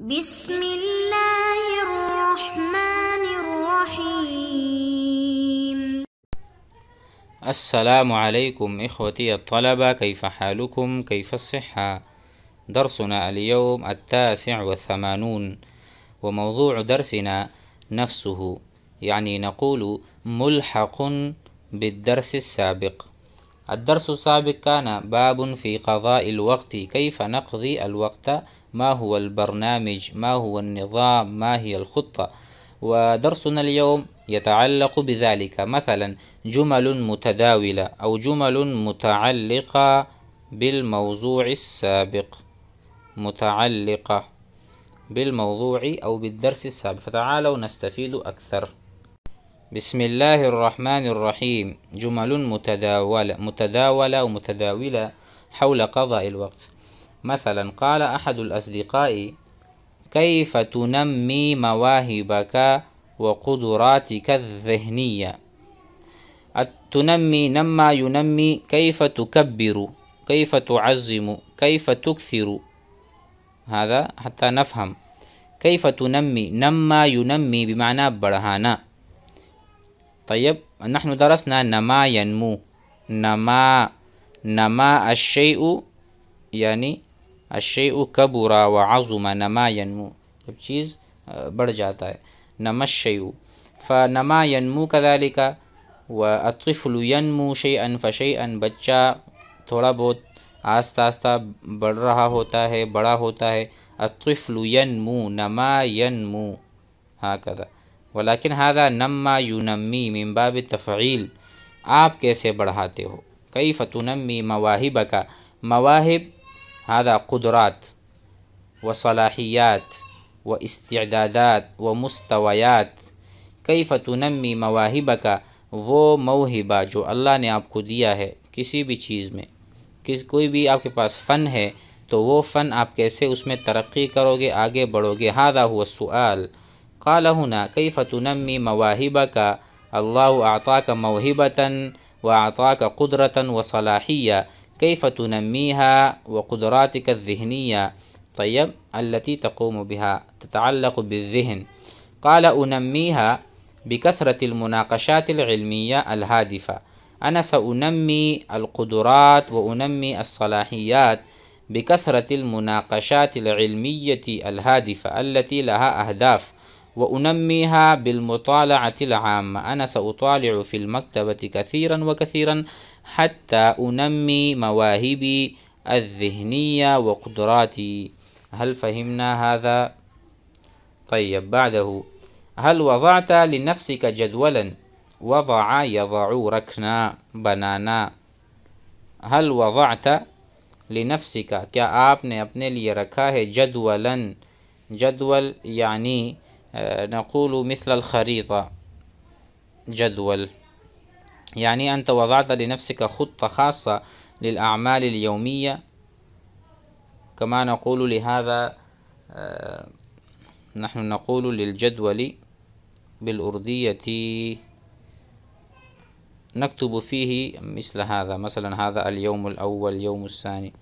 بسم الله الرحمن الرحيم السلام عليكم إخوتي الطلبة كيف حالكم كيف الصحة درسنا اليوم التاسع والثمانون وموضوع درسنا نفسه يعني نقول ملحق بالدرس السابق الدرس السابق كان باب في قضاء الوقت كيف نقضي الوقت ما هو البرنامج ما هو النظام ما هي الخطة ودرسنا اليوم يتعلق بذلك مثلا جمل متداولة أو جمل متعلقة بالموضوع السابق متعلقة بالموضوع أو بالدرس السابق فتعالوا نستفيد أكثر بسم الله الرحمن الرحيم جمل متداولة متداولة ومتداولة حول قضاء الوقت مثلا قال أحد الأصدقاء كيف تنمي مواهبك وقدراتك الذهنية تنمي نما ينمي كيف تكبر كيف تعزم كيف تكثر هذا حتى نفهم كيف تنمي نما ينمي بمعنى برهانا طيب نحن درسنا نما ينمو نما نما الشيء يعني اشیع کبورا و عظم نما ینمو جب چیز بڑھ جاتا ہے نمشیو فنما ینمو ین قدا و اطفل ینمو ان فشیئن ان بچہ تھوڑا بہت آہستہ آہستہ بڑھ رہا ہوتا ہے بڑا ہوتا ہے اطفل ینمو نما ینمو ہاں کدا و نما ہارا من باب تفعیل آپ کیسے بڑھاتے ہو کئی تنمی مواہب کا مواہب اعضا قدرات و صلاحیات و استعداد و مستویات کئی فتون مواحبہ کا وہ موہبہ جو اللہ نے آپ کو دیا ہے کسی بھی چیز میں کس کوئی بھی آپ کے پاس فن ہے تو وہ فن آپ کیسے اس میں ترقی کرو گے آگے بڑھو گے ہادہ ہوا سعال قال ہنہ کئی فتون مواہبہ کا اللہ و کا موہبتاً و اطا کا قدرتاً و صلاحیہ كيف تنميها وقدراتك الذهنية طيب التي تقوم بها تتعلق بالذهن قال أنميها بكثرة المناقشات العلمية الهادفة أنا سأنمي القدرات وأنمي الصلاحيات بكثرة المناقشات العلمية الهادفة التي لها أهداف وأنميها بالمطالعة العامة أنا سأطالع في المكتبة كثيرا وكثيرا حتى أنمي مواهبي الذهنية وقدراتي هل فهمنا هذا؟ طيب بعده هل وضعت لنفسك جدولا وضع يضع ركنا بنانا هل وضعت لنفسك क्या आपने لي ركاه جدولا جدول يعني آه، نقول مثل الخريطة جدول يعني أنت وضعت لنفسك خطة خاصة للأعمال اليومية كما نقول لهذا آه، نحن نقول للجدول بالأردية نكتب فيه مثل هذا مثلا هذا اليوم الأول اليوم الثاني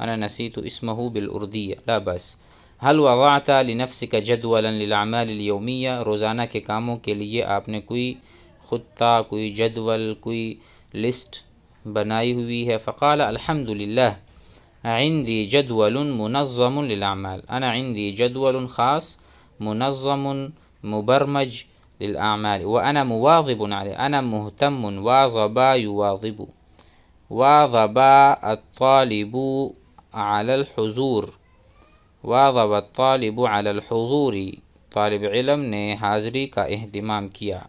أنا نسيت اسمه بالأردية لا بأس هل وضعت لنفسك جدولا للأعمال اليومية روزانا كي كامو كي لي लिए خطة کوئی جدول کوئی لسٹ بنائی ہوئی ہے فقال الحمد لله عندي جدول منظم للأعمال أنا عندي جدول خاص منظم مبرمج للأعمال وأنا مواظب عليه أنا مهتم واظب يواظب واظب الطالب على الحضور واظب الطالب على الحضور طالب علم نے حاضری کا اہتمام کیا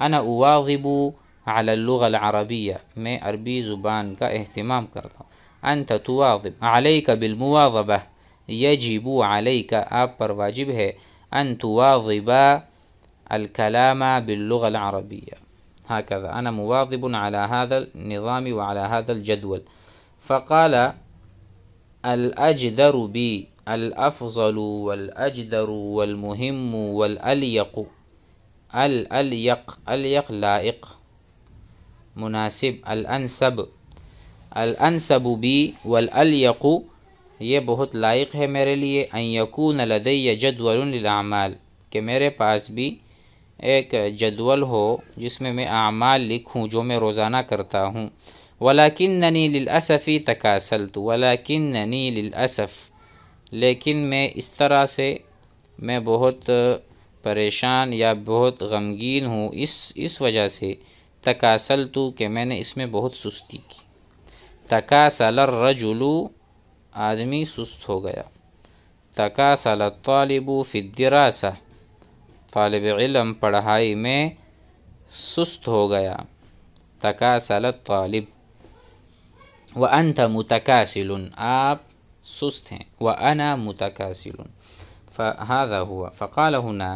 أنا أواظب على اللغة العربية मैं अरबी زبان का اهتمام أنت تواظب عليك بالمواظبة يجب عليك أبر واجبه أن تواظب الكلام باللغة العربية هكذا أنا مواظب على هذا النظام وعلى هذا الجدول فقال الأجدر بي الأفضل والأجدر والمهم والأليق ال الیق لائق مناسب الانسب الانسب بی ولقو یہ بہت لائق ہے میرے لیے یکون لدی جدول کہ میرے پاس بھی ایک جدول ہو جس میں میں اعمال لکھوں جو میں روزانہ کرتا ہوں ولاکن نیلصفی تقاصل تو ولاکن لیکن میں اس طرح سے میں بہت پریشان یا بہت غمگین ہوں اس اس وجہ سے تقاصل تو کہ میں نے اس میں بہت سستی کی تقاصل رج آدمی سست ہو گیا تقاصل طالب و الدراسہ طالب علم پڑھائی میں سست ہو گیا تقاصل طالب و انت و آپ سست ہیں و انا متقل فہذا ہوا فقال ہنہ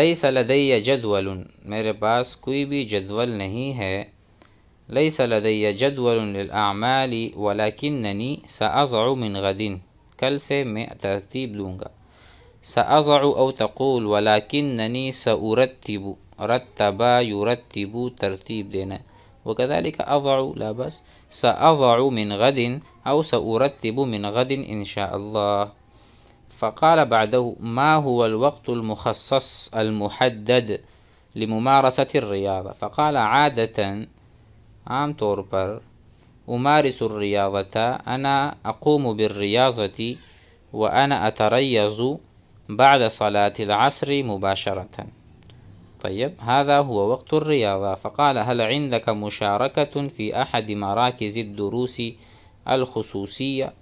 ليس لدي جدول میرے پاس کوئی بھی جدول نہیں ہے ليس لدي جدول للأعمال ولكنني سأضع من غد کل سے میں ترتیب لوں گا سأضع أو تقول ولكنني سأرتب رتبا يرتب ترتيب دينا وكذلك أضع لا بس سأضع من غد أو سأرتب من غد إن شاء الله فقال بعده ما هو الوقت المخصص المحدد لممارسة الرياضة فقال عادة عام توربر أمارس الرياضة أنا أقوم بالرياضة وأنا أتريز بعد صلاة العصر مباشرة طيب هذا هو وقت الرياضة فقال هل عندك مشاركة في أحد مراكز الدروس الخصوصية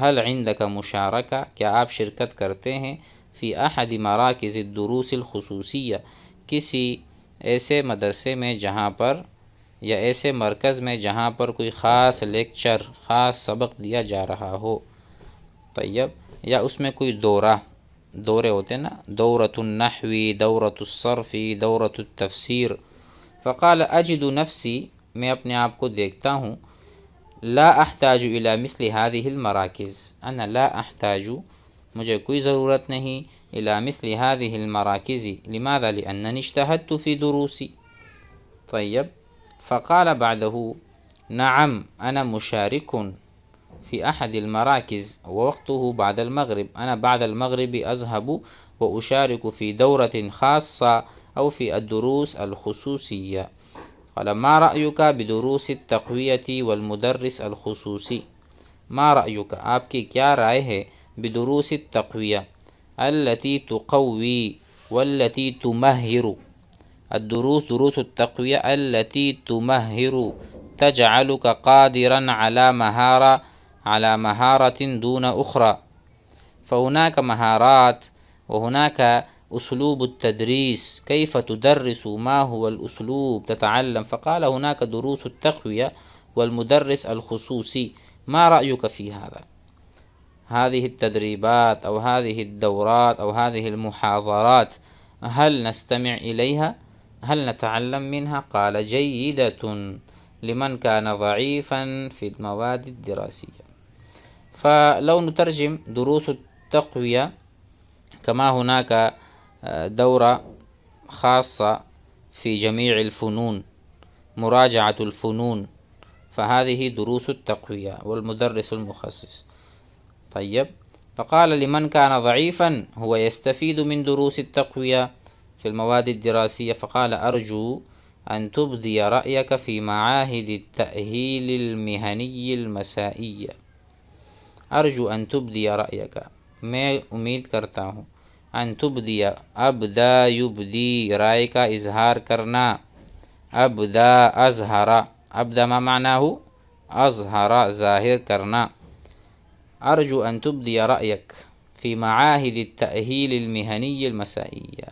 حل عند کا مشارکہ کیا آپ شرکت کرتے ہیں فی احد مراکز الدروس الخصوصیہ کسی ایسے مدرسے میں جہاں پر یا ایسے مرکز میں جہاں پر کوئی خاص لیکچر خاص سبق دیا جا رہا ہو طیب یا اس میں کوئی دورہ دورے ہوتے نا دورت النحوی دورت الصرفی دورت التفسیر فقال اجد نفسی میں اپنے آپ کو دیکھتا ہوں لا احتاج الى مثل هذه المراكز انا لا احتاج مجھے کوئی ضرورت نہیں الى مثل هذه المراكز لماذا لانني اجتهدت في دروسي طيب فقال بعده نعم انا مشارك في احد المراكز ووقته بعد المغرب انا بعد المغرب اذهب واشارك في دوره خاصه او في الدروس الخصوصيه قال ما رأيك بدروس التقوية والمدرس الخصوصي ما رأيك آبكي كيا राय بدروس التقوية التي تقوي والتي تمهر الدروس دروس التقوية التي تمهر تجعلك قادرا على مهارة على مهارة دون أخرى فهناك مهارات وهناك أسلوب التدريس كيف تدرس ما هو الأسلوب تتعلم فقال هناك دروس التقوية والمدرس الخصوصي ما رأيك في هذا هذه التدريبات أو هذه الدورات أو هذه المحاضرات هل نستمع إليها هل نتعلم منها قال جيدة لمن كان ضعيفا في المواد الدراسية فلو نترجم دروس التقوية كما هناك دورة خاصة في جميع الفنون مراجعة الفنون فهذه دروس التقوية والمدرس المخصص طيب فقال لمن كان ضعيفا هو يستفيد من دروس التقوية في المواد الدراسية فقال أرجو أن تبدي رأيك في معاهد التأهيل المهني المسائية أرجو أن تبدي رأيك ما उम्मीद كرتاهم ان تبدی ابدا یبدی رائے کا اظہار کرنا ابدا اظہرا ابدا ما معنی ہو اظہرا ظاہر کرنا ارجو ان تبدی رأيك في معاهد التأهيل المهني المسائية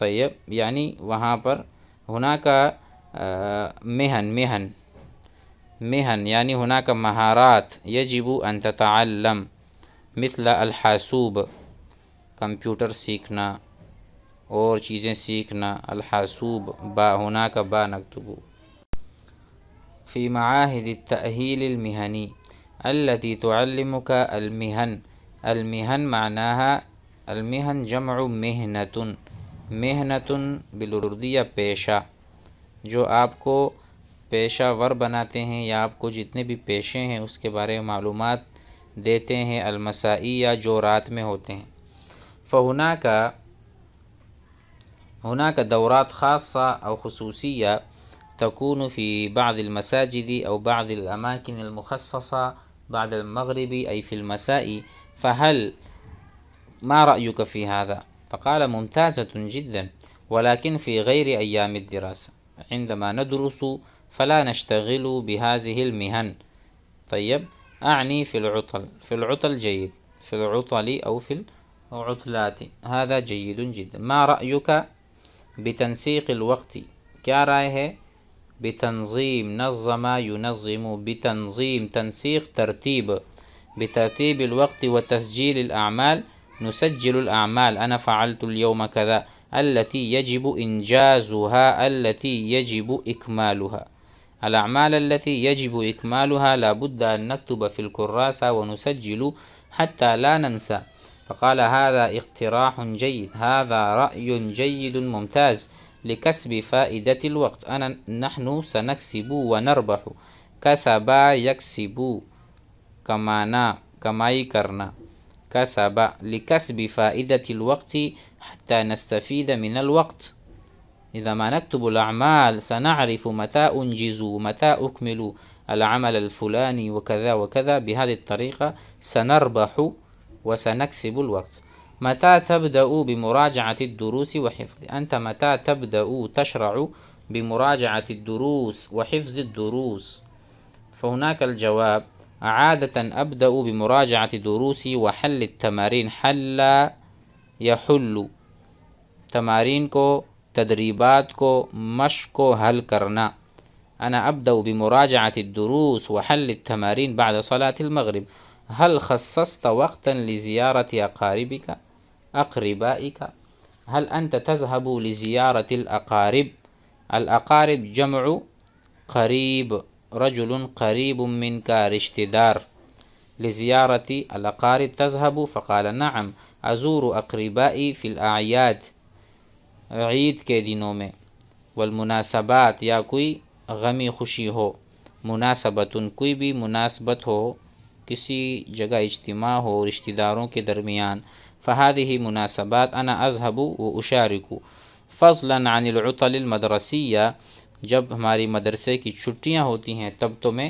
طيب یعنی يعني وہاں پر ہونا کا آه، مہن مہن مهن يعني هناك مهارات يجب أن تتعلم مثل الحاسوب کمپیوٹر سیکھنا اور چیزیں سیکھنا الحاسوب با ہونا کا با نکتبو فی معاہد التأہیل المہنی التي تعلمك المہن المہن مانا المہن جمع مہنت محنتن بالردیہ پیشہ جو آپ کو پیشہ ور بناتے ہیں یا آپ کو جتنے بھی پیشے ہیں اس کے بارے میں معلومات دیتے ہیں المسائیہ جو رات میں ہوتے ہیں فهناك هناك دورات خاصة أو خصوصية تكون في بعض المساجد أو بعض الأماكن المخصصة بعد المغرب أي في المساء فهل ما رأيك في هذا؟ فقال ممتازة جدا ولكن في غير أيام الدراسة عندما ندرس فلا نشتغل بهذه المهن طيب أعني في العطل في العطل جيد في العطل أو في أو عطلات هذا جيد جدا ما رأيك بتنسيق الوقت क्या بتنظيم نظم ينظم بتنظيم تنسيق ترتيب بترتيب الوقت وتسجيل الأعمال نسجل الأعمال أنا فعلت اليوم كذا التي يجب إنجازها التي يجب إكمالها الأعمال التي يجب إكمالها لابد أن نكتب في الكراسة ونسجل حتى لا ننسى فقال هذا اقتراح جيد هذا رأي جيد ممتاز لكسب فائدة الوقت أنا نحن سنكسب ونربح كسبا يكسب كما نا كما يكرنا كسب لكسب فائدة الوقت حتى نستفيد من الوقت إذا ما نكتب الأعمال سنعرف متى أنجز متى أكمل العمل الفلاني وكذا وكذا بهذه الطريقة سنربح وسنكسب الوقت متى تبدأ بمراجعة الدروس وحفظ أنت متى تبدأ تشرع بمراجعة الدروس وحفظ الدروس فهناك الجواب عادة أبدأ بمراجعة دروسي وحل التمارين حل يحل تمارين كو تدريبات كو مش كو هل كرنا أنا أبدأ بمراجعة الدروس وحل التمارين بعد صلاة المغرب هل خصصت وقتا لزيارة أقاربك أقربائك هل أنت تذهب لزيارة الأقارب الأقارب جمع قريب رجل قريب منك رشتدار لزيارة الأقارب تذهب فقال نعم أزور أقربائي في الأعياد عيد كيدي نومي والمناسبات يا كوي غمي خشي هو مناسبة كوي بھی مناسبت کسی جگہ اجتماع ہو رشتہ داروں کے درمیان فهذه مناسبات انا اذهب واشارك فضلا عن العطل المدرسيه جب ہماری مدرسے کی چھٹیاں ہوتی ہیں تب تو میں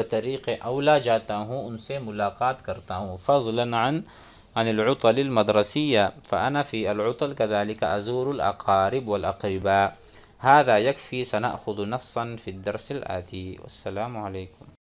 بطریق اولا جاتا ہوں ان سے ملاقات کرتا ہوں فضلا عن عن العطل المدرسيه فانا في العطل كذلك ازور الاقارب والاقرباء هذا يكفي سنأخذ نصا في الدرس الآتي والسلام عليكم